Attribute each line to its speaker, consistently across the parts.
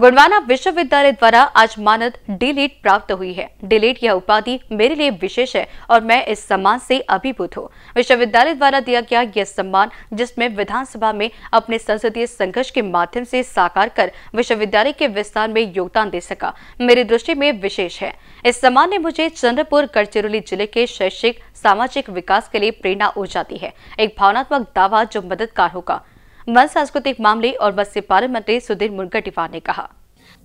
Speaker 1: गुणवाना विश्वविद्यालय द्वारा आज मानद डिलीट प्राप्त हुई है डिलीट यह उपाधि मेरे लिए विशेष है और मैं इस सम्मान से अभिभूत हूँ विश्वविद्यालय द्वारा दिया गया यह सम्मान जिसमें विधानसभा में अपने संसदीय संघर्ष के माध्यम से साकार कर विश्वविद्यालय के विस्तार में योगदान दे सका मेरी दृष्टि में विशेष है इस सम्मान ने मुझे चंद्रपुर गढ़चिरौली जिले के शैक्षिक सामाजिक विकास के लिए प्रेरणा ऊर्जा दी है एक भावनात्मक दावा जो मददगार होगा वन सांस्कृतिक मामले और मत्स्य पालन मंत्री सुधीर मुनगटिवार ने कहा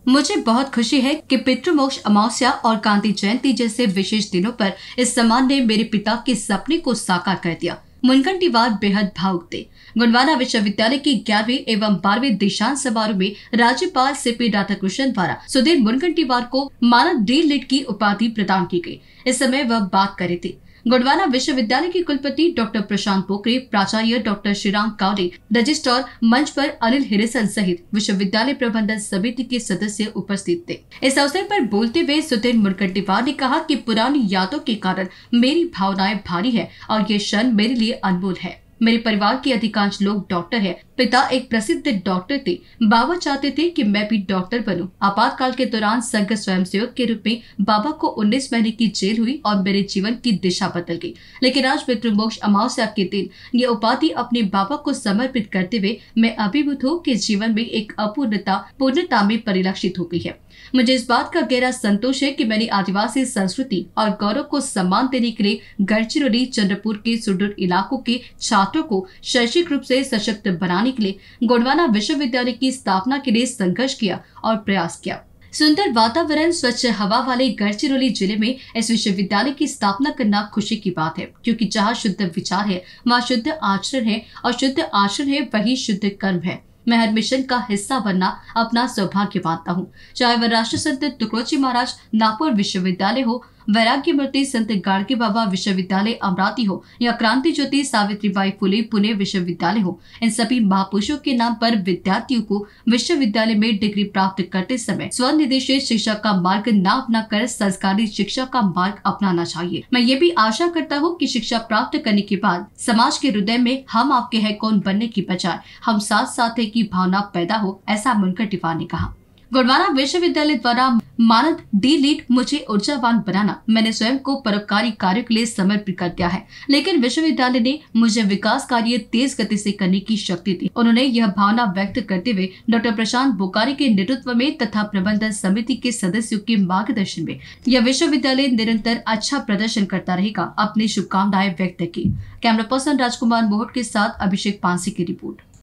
Speaker 1: मुझे बहुत खुशी है कि पितृमोक्ष अमावस्या और गांधी जयंती जैसे विशेष दिनों पर इस सम्मान ने मेरे पिता के सपने को साकार कर दिया मुनगंटीवार बेहद भावुक थे गुंडवाना विश्वविद्यालय की ग्यारहवीं एवं बारहवीं दीक्षांत समारोह में राज्यपाल सी पी राधाकृष्णन द्वारा सुधीर मुनगंटीवार को मानव डी लिट की उपाधि प्रदान की गई इस समय वह बात कर रहे थे गुडवाना विश्वविद्यालय के कुलपति डॉक्टर प्रशांत पोखरे प्राचार्य डॉक्टर श्रीराम कावरे रजिस्ट्रार मंच पर अनिल हिरेसन सहित विश्वविद्यालय प्रबंधन समिति के सदस्य उपस्थित थे इस अवसर पर बोलते हुए सुधीर मुरकटीवार ने कहा कि पुरानी यादों के कारण मेरी भावनाएं भारी है और ये क्षण मेरे लिए अनमोल है मेरे परिवार के अधिकांश लोग डॉक्टर हैं। पिता एक प्रसिद्ध डॉक्टर थे बाबा चाहते थे कि मैं भी डॉक्टर बनूं। आपातकाल के दौरान संघ स्वयंसेवक के रूप में बाबा को 19 महीने की जेल हुई और मेरे जीवन की दिशा बदल गई लेकिन आज पितृमोक्ष अमावस्या के दिन ये उपाधि अपने बाबा को समर्पित करते हुए मैं अभिभूत हूँ की जीवन में एक अपूर्णता पूर्णता में परिलक्षित हो गई है मुझे इस बात का गहरा संतोष है कि मैंने आदिवासी संस्कृति और गौरव को सम्मान देने के लिए गढ़चिरौली चंद्रपुर के सुदूर इलाकों के छात्र छात्रों को शैक्षिक रूप से सशक्त बनाने के लिए गोंडवाना विश्वविद्यालय की स्थापना के लिए संघर्ष किया और प्रयास किया सुंदर वातावरण स्वच्छ हवा वाले गढ़चिरौली जिले में इस विश्वविद्यालय की स्थापना करना खुशी की बात है क्योंकि जहाँ शुद्ध विचार है वहाँ शुद्ध आचरण है और शुद्ध आचरण है वही शुद्ध कर्म है मैं हर मिशन का हिस्सा बनना अपना सौभाग्य मानता हूँ चाहे वह राष्ट्र संत टुकड़ोजी महाराज नागपुर विश्वविद्यालय हो वैराग्य मूर्ति संत गाड़गे बाबा विश्वविद्यालय अमरावती हो या क्रांति ज्योति सावित्रीबाई फुले पुणे विश्वविद्यालय हो इन सभी महापुरुषों के नाम पर विद्यार्थियों को विश्वविद्यालय में डिग्री प्राप्त करते समय स्वनिर्देशित शिक्षा का मार्ग न अपना कर संस्कारी शिक्षा का मार्ग अपनाना चाहिए मैं ये भी आशा करता हूँ की शिक्षा प्राप्त करने के बाद समाज के हृदय में हम आपके है कौन बनने की बजाय हम साथ साथ है की भावना पैदा हो ऐसा मुनकर टिपा ने कहा गोडवाना विश्वविद्यालय द्वारा मानद डी लीड मुझे ऊर्जावान बनाना मैंने स्वयं को परोपकारी कार्यो के लिए समर्पित कर दिया है लेकिन विश्वविद्यालय ने मुझे विकास कार्य तेज गति से करने की शक्ति दी उन्होंने यह भावना व्यक्त करते हुए डॉक्टर प्रशांत बोकारी के नेतृत्व में तथा प्रबंधन समिति के सदस्यों के मार्गदर्शन में यह विश्वविद्यालय निरंतर अच्छा प्रदर्शन करता रहेगा अपनी शुभकामनाएं व्यक्त की कैमरा पर्सन राजकुमार मोहट के साथ अभिषेक पांसी की रिपोर्ट